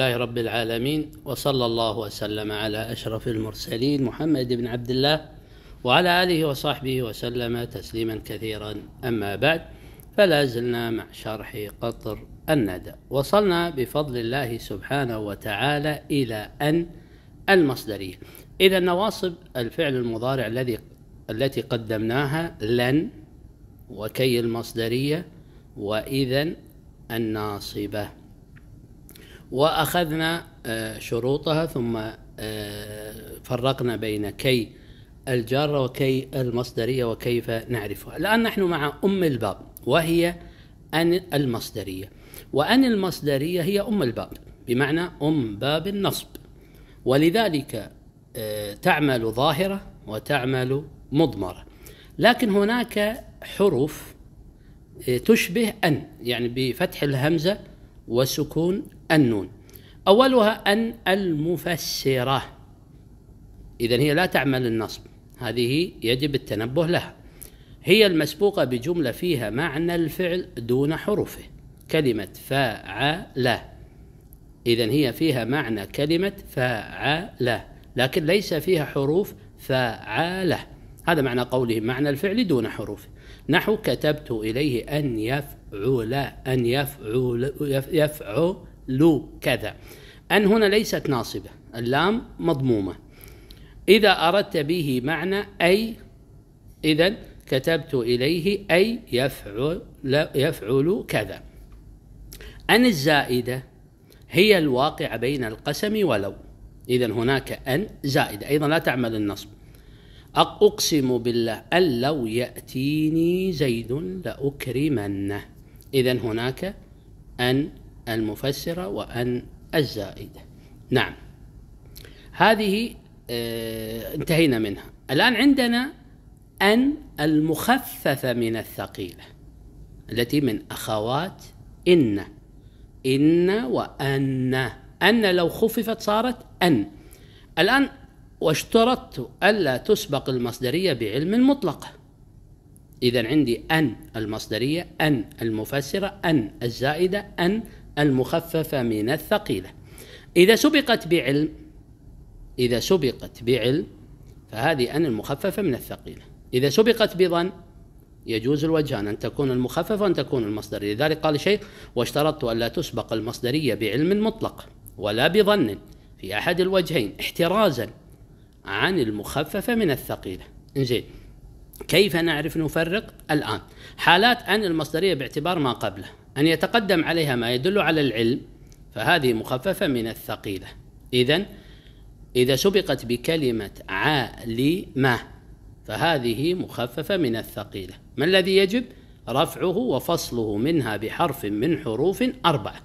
لله رب العالمين وصلى الله وسلم على أشرف المرسلين محمد بن عبد الله وعلى آله وصحبه وسلم تسليما كثيرا أما بعد فلا زلنا مع شرح قطر الندى وصلنا بفضل الله سبحانه وتعالى إلى أن المصدرية إذا نواصب الفعل المضارع الذي التي قدمناها لن وكي المصدرية وإذا الناصبة وأخذنا آه، شروطها ثم آه، فرقنا بين كي الجارة وكي المصدرية وكيف نعرفها الآن نحن مع أم الباب وهي أن المصدرية وأن المصدرية هي أم الباب بمعنى أم باب النصب ولذلك آه، تعمل ظاهرة وتعمل مضمرة لكن هناك حروف تشبه أن يعني بفتح الهمزة وسكون النون أولها أن المفسرة إذا هي لا تعمل النصب هذه يجب التنبه لها هي المسبوقة بجملة فيها معنى الفعل دون حروفه كلمة فعلة إذا هي فيها معنى كلمة فعلة لكن ليس فيها حروف فعل هذا معنى قوله معنى الفعل دون حروفه نحو كتبت إليه أن يفعل أن يفعل يفعل لو كذا أن هنا ليست ناصبة اللام مضمومة إذا أردت به معنى أي إذا كتبت إليه أي يفعل يفعل كذا أن الزائدة هي الواقع بين القسم ولو إذا هناك أن زائدة أيضا لا تعمل النصب أقسم بالله أن لو يأتيني زيد لأكرمنه إذا هناك أن المفسرة وأن الزائدة نعم هذه آه، انتهينا منها الآن عندنا أن المخففة من الثقيلة التي من أخوات إن إن وأن أن لو خففت صارت أن الآن واشترطت ألا تسبق المصدرية بعلم مطلق إذا عندي أن المصدرية أن المفسرة أن الزائدة أن المخففة من الثقيلة إذا سبقت بعلم إذا سبقت بعلم فهذه أن المخففة من الثقيلة إذا سبقت بظن يجوز الوجهان أن تكون المخففة وأن تكون المصدرية لذلك قال شيخ واشترطت أن لا تسبق المصدرية بعلم مطلق ولا بظن في أحد الوجهين احترازا عن المخففة من الثقيلة إنزين كيف نعرف نفرق الآن حالات أن المصدرية باعتبار ما قبله أن يتقدم عليها ما يدل على العلم فهذه مخففة من الثقيلة إذا إذا سبقت بكلمة عالمة فهذه مخففة من الثقيلة ما الذي يجب؟ رفعه وفصله منها بحرف من حروف أربعة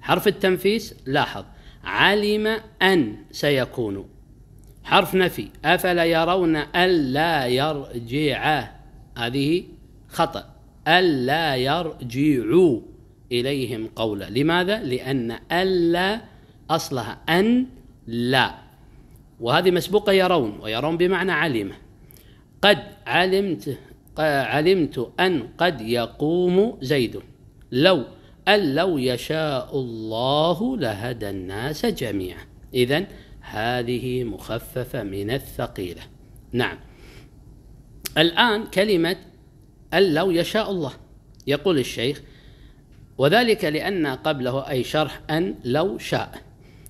حرف التنفيس لاحظ علم أن سيكون حرف نفي أفلا يرون ألا يرجع هذه خطأ ألا يرجعوا إليهم قولا لماذا؟ لأن ألا أصلها أن لا وهذه مسبوقة يرون ويرون بمعنى علم قد علمت علمت أن قد يقوم زيد لو أن لو يشاء الله لهدى الناس جميعا إذا هذه مخففة من الثقيلة نعم الآن كلمة أن لو يشاء الله يقول الشيخ وذلك لأن قبله أي شرح أن لو شاء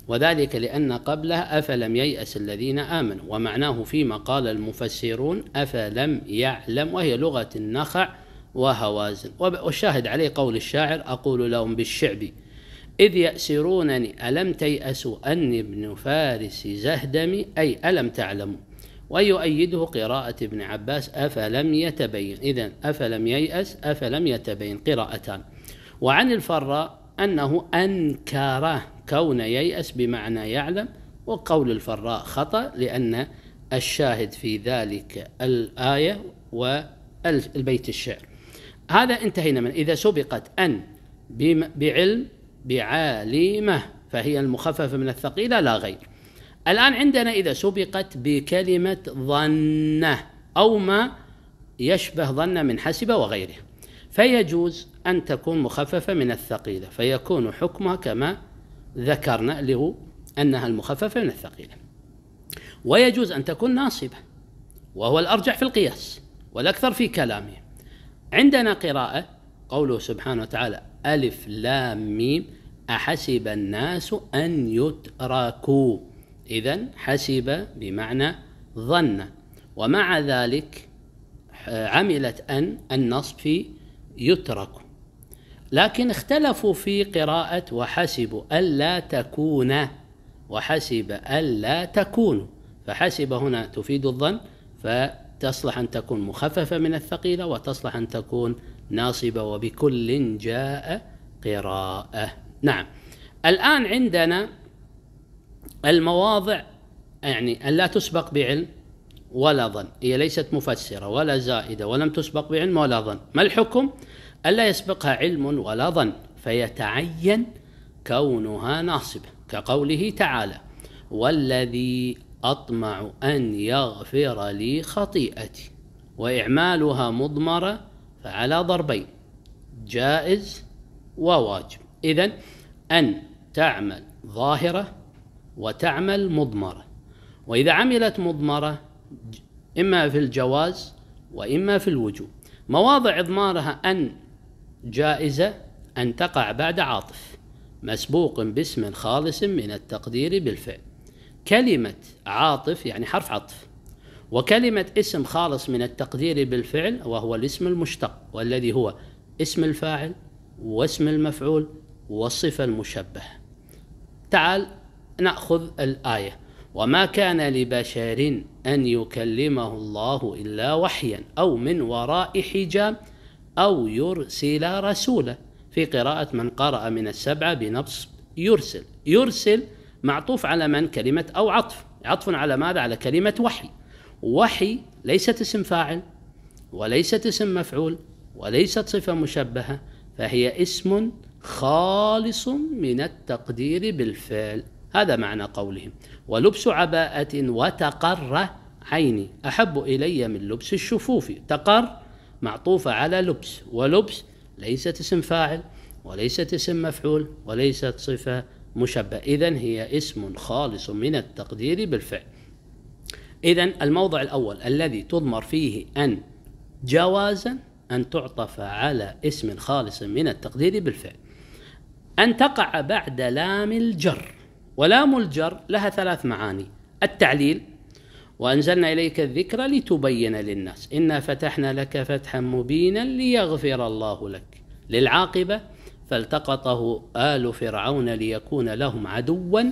وذلك لأن قبله أفلم ييأس الذين آمنوا ومعناه فيما قال المفسرون أفلم يعلم وهي لغة النخع وهوازن والشاهد عليه قول الشاعر أقول لهم بالشعب إذ يأسرونني ألم تيأسوا أني ابن فارس زهدمي أي ألم تعلموا ويؤيده قراءة ابن عباس أفلم يتبين إذا أفلم ييأس أفلم يتبين قراءتان وعن الفراء أنه أنكر كون ييأس بمعنى يعلم وقول الفراء خطأ لأن الشاهد في ذلك الآية والبيت الشعر هذا انتهينا من إذا سبقت أن بعلم بعالمة فهي المخففة من الثقيلة لا غير الآن عندنا إذا سبقت بكلمة ظنه أو ما يشبه ظن من حسب وغيره فيجوز أن تكون مخففة من الثقيلة فيكون حكمها كما ذكرنا اللي هو أنها المخففة من الثقيلة ويجوز أن تكون ناصبة وهو الأرجح في القياس والأكثر في كلامه عندنا قراءة قوله سبحانه وتعالى ألف لام ميم أحسب الناس أن يتركوا إذا حسب بمعنى ظن ومع ذلك آه، عملت أن النصب في يترك لكن اختلفوا في قراءة وحسب ألا تكون وحسب ألا تكون فحسب هنا تفيد الظن فتصلح أن تكون مخففة من الثقيلة وتصلح أن تكون ناصبة وبكل جاء قراءة نعم الآن عندنا المواضع يعني أن لا تسبق بعلم ولا ظن هي ليست مفسرة ولا زائدة ولم تسبق بعلم ولا ظن ما الحكم ألا يسبقها علم ولا ظن فيتعين كونها ناصبة كقوله تعالى والذي أطمع أن يغفر لي خطيئتي وإعمالها مضمرة فعلى ضربين جائز وواجب إذا أن تعمل ظاهرة وتعمل مضمرة وإذا عملت مضمرة إما في الجواز وإما في الوجوب مواضع إضمارها أن جائزة أن تقع بعد عاطف مسبوق باسم خالص من التقدير بالفعل كلمة عاطف يعني حرف عطف وكلمة اسم خالص من التقدير بالفعل وهو الاسم المشتق والذي هو اسم الفاعل واسم المفعول والصفة المشبهة تعال نأخذ الآية وما كان لبشر أن يكلمه الله إلا وحيا أو من وراء حجاب أو يرسل رسولا في قراءة من قرأ من السبعة بنص يرسل يرسل معطوف على من كلمة أو عطف عطف على ماذا على كلمة وحي وحي ليست اسم فاعل وليست اسم مفعول وليست صفة مشبهة فهي اسم خالص من التقدير بالفعل هذا معنى قولهم ولبس عباءة وتقر عيني أحب إلي من لبس الشفوف تقر معطوفة على لبس ولبس ليست اسم فاعل وليست اسم مفعول وليست صفة مشبه إذا هي اسم خالص من التقدير بالفعل إذا الموضع الأول الذي تضمر فيه أن جوازا أن تعطف على اسم خالص من التقدير بالفعل أن تقع بعد لام الجر ولام الجر لها ثلاث معاني التعليل وأنزلنا إليك الذكر لتبين للناس إنا فتحنا لك فتحا مبينا ليغفر الله لك للعاقبة فالتقطه آل فرعون ليكون لهم عدوا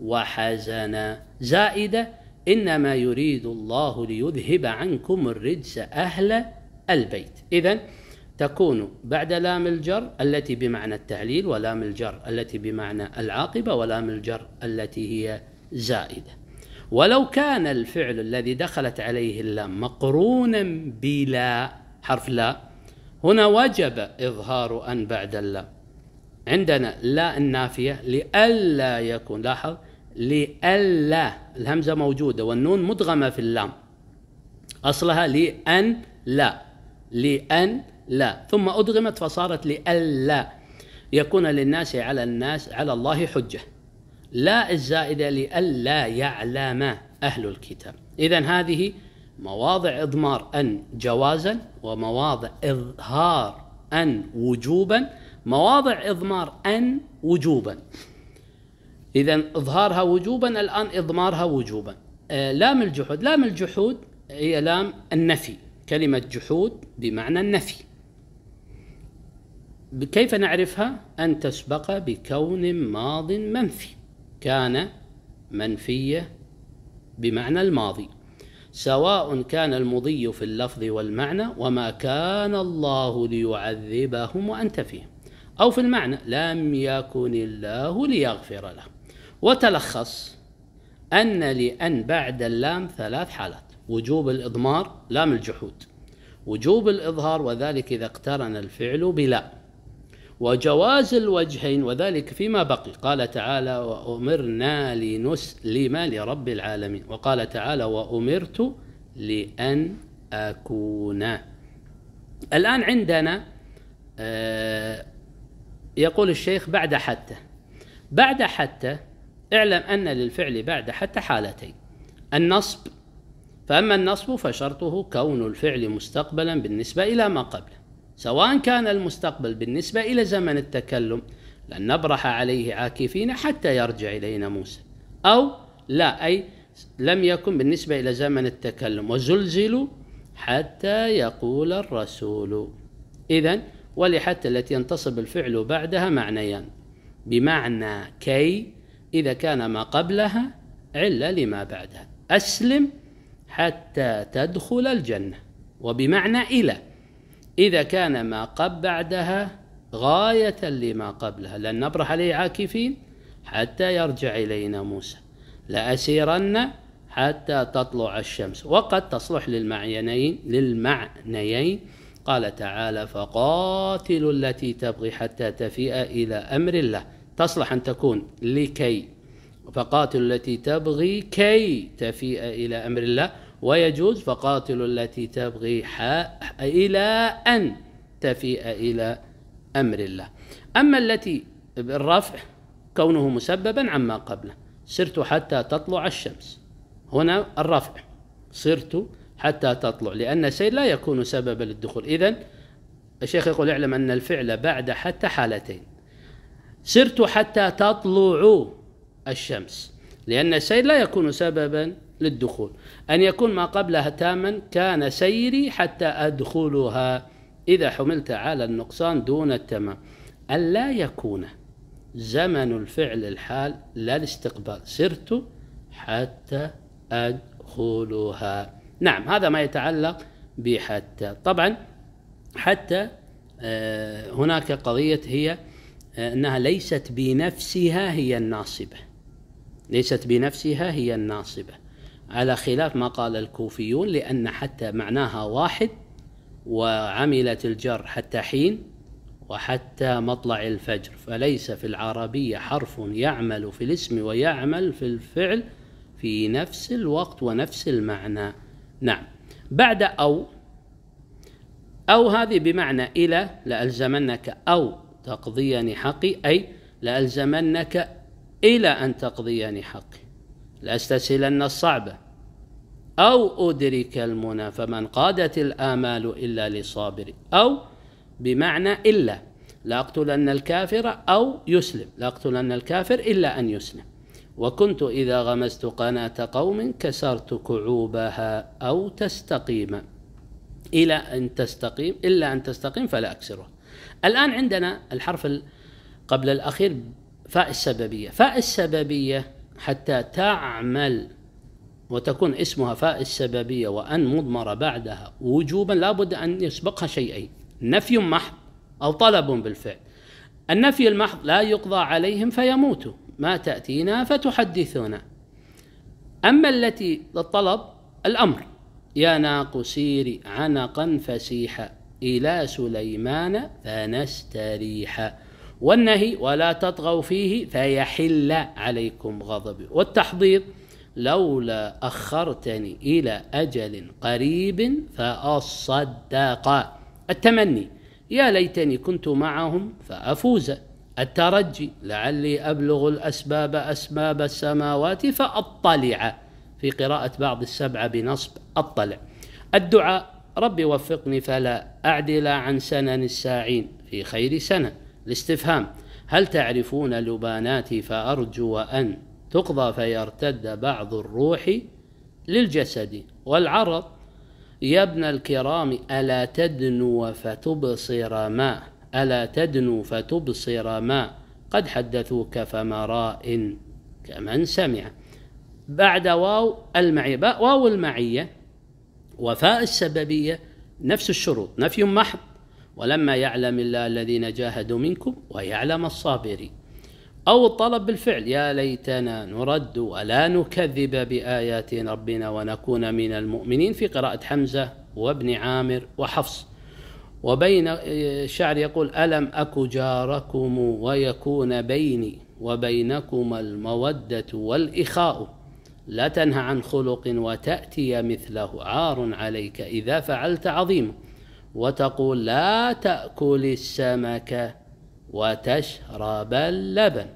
وحزنا زائدة إنما يريد الله ليذهب عنكم الرجس أهل البيت إذا تكون بعد لام الجر التي بمعنى التعليل ولام الجر التي بمعنى العاقبة ولام الجر التي هي زائدة ولو كان الفعل الذي دخلت عليه اللام مقرونا بلا حرف لا هنا وجب إظهار أن بعد اللام عندنا لا النافية لئلا يكون لاحظ لئلا الهمزة موجودة والنون مدغمة في اللام أصلها لأن لا لأن لا ثم أدغمت فصارت لألا يكون للناس على الناس على الله حجة لا الزائدة لألا يعلم أهل الكتاب إذا هذه مواضع إضمار أن جوازا ومواضع إظهار أن وجوبا مواضع إضمار أن وجوبا إذا إظهارها وجوبا الآن إضمارها وجوبا آه، لام الجحود لام الجحود هي لام النفي كلمة جحود بمعنى النفي كيف نعرفها أن تسبق بكون ماض منفي كان منفية بمعنى الماضي سواء كان المضي في اللفظ والمعنى وما كان الله ليعذبهم وأنت فيهم أو في المعنى لم يكن الله ليغفر له وتلخص أن لأن بعد اللام ثلاث حالات وجوب الإضمار لام الجحود وجوب الإظهار وذلك إذا اقترن الفعل بلا وجواز الوجهين وذلك فيما بقي قال تعالى وأمرنا لنسلم لرب العالمين وقال تعالى وأمرت لأن أكون الآن عندنا آه، يقول الشيخ بعد حتى بعد حتى اعلم أن للفعل بعد حتى حالتين النصب فأما النصب فشرطه كون الفعل مستقبلا بالنسبة إلى ما قبله سواء كان المستقبل بالنسبة إلى زمن التكلم لن نبرح عليه عاكفين حتى يرجع إلينا موسى أو لا أي لم يكن بالنسبة إلى زمن التكلم وزلزلوا حتى يقول الرسول إذا ولحتى التي ينتصب الفعل بعدها معنيان بمعنى كي إذا كان ما قبلها علة لما بعدها أسلم حتى تدخل الجنة وبمعنى إلى إذا كان ما قبل بعدها غاية لما قبلها لن نبرح عليه عاكفين حتى يرجع إلينا موسى لأسيرن حتى تطلع الشمس وقد تصلح للمعينين للمعنيين قال تعالى فقاتلوا التي تبغي حتى تفيء إلى أمر الله تصلح أن تكون لكي فقاتلوا التي تبغي كي تفيء إلى أمر الله ويجوز فقاتل التي تبغي إلى أن تفيء إلى أمر الله أما التي بالرفع كونه مسببا عما قبله سرت حتى تطلع الشمس هنا الرفع سرت حتى تطلع لأن السير لا يكون سببا للدخول إذا الشيخ يقول اعلم أن الفعل بعد حتى حالتين سرت حتى تطلع الشمس لأن السير لا يكون سببا للدخول أن يكون ما قبلها تاما كان سيري حتى أدخلها إذا حملت على النقصان دون التمام أن لا يكون زمن الفعل الحال لا الاستقبال سرت حتى أدخلها نعم هذا ما يتعلق بحتى طبعا حتى آه، هناك قضية هي آه، أنها ليست بنفسها هي الناصبة ليست بنفسها هي الناصبة على خلاف ما قال الكوفيون لأن حتى معناها واحد وعملت الجر حتى حين وحتى مطلع الفجر فليس في العربية حرف يعمل في الاسم ويعمل في الفعل في نفس الوقت ونفس المعنى نعم بعد أو أو هذه بمعنى إلى لألزمنك أو تقضيني حقي أي لألزمنك إلى أن تقضيني حقي لأستسهلن الصعبة أو أدرك المنى فمن قادت الآمال إلا لصابر أو بمعنى إلا لأقتلن الكافر أو يسلم لأقتلن الكافر إلا أن يسلم وكنت إذا غمزت قناة قوم كسرت كعوبها أو تستقيم إلى أن تستقيم إلا أن تستقيم فلا أكسره الآن عندنا الحرف قبل الأخير فاء السببية فاء السببية حتى تعمل وتكون اسمها فاء السببية وأن مضمرة بعدها وجوبا لابد أن يسبقها شيئين نفي محض أو طلب بالفعل النفي المحض لا يقضى عليهم فيموتوا ما تأتينا فتحدثنا أما التي للطلب الأمر يا ناق سيري عنقا فسيحا إلى سليمان فنستريحا والنهي ولا تطغوا فيه فيحل عليكم غضبي والتحضير لولا أخرتني إلى أجل قريب فأصدق التمني يا ليتني كنت معهم فأفوز الترجي لعلي أبلغ الأسباب أسباب السماوات فأطلع في قراءة بعض السبعة بنصب أطلع الدعاء ربي وفقني فلا أعدل عن سنن الساعين في خير سنة الاستفهام هل تعرفون لباناتي فأرجو أن تقضى فيرتد بعض الروح للجسد والعرض يا ابن الكرام ألا تدنو فتبصر ما ألا تدنو فتبصر ما قد حدثوك فما راء كمن سمع بعد واو المعية واو المعية وفاء السببية نفس الشروط نفي محض ولما يعلم الله الذين جاهدوا منكم ويعلم الصابرين أو الطلب بالفعل يا ليتنا نرد ولا نكذب بآيات ربنا ونكون من المؤمنين في قراءة حمزة وابن عامر وحفص وبين الشعر يقول ألم أك جاركم ويكون بيني وبينكم المودة والإخاء لا تنهى عن خلق وتأتي مثله عار عليك إذا فعلت عظيم وتقول لا تأكل السمك وتشرب اللبن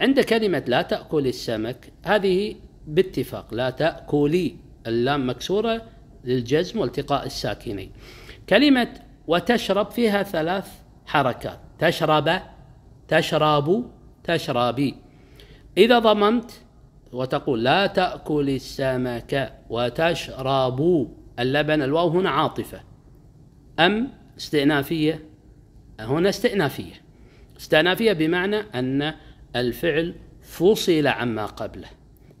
عند كلمة لا تأكل السمك هذه باتفاق لا تأكلي اللام مكسورة للجزم والتقاء الساكنين كلمة وتشرب فيها ثلاث حركات تشرب تشرب تشربي إذا ضممت وتقول لا تأكل السمك وتشرب اللبن الواو هنا عاطفة أم استئنافية هنا استئنافية استئنافية بمعنى أن الفعل فصل عما قبله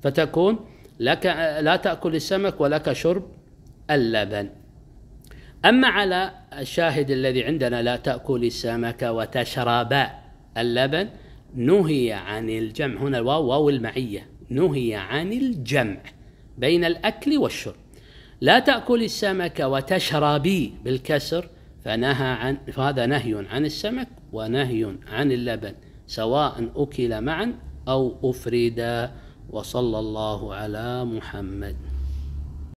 فتكون لك لا تأكل السمك ولك شرب اللبن أما على الشاهد الذي عندنا لا تأكل السمك وتشرب اللبن نهي عن الجمع هنا الواو واو المعية نهي عن الجمع بين الأكل والشرب لا تأكلي السمك وتشربي بالكسر فنهى عن فهذا نهي عن السمك ونهي عن اللبن سواء أكل معا أو أفردا وصلى الله على محمد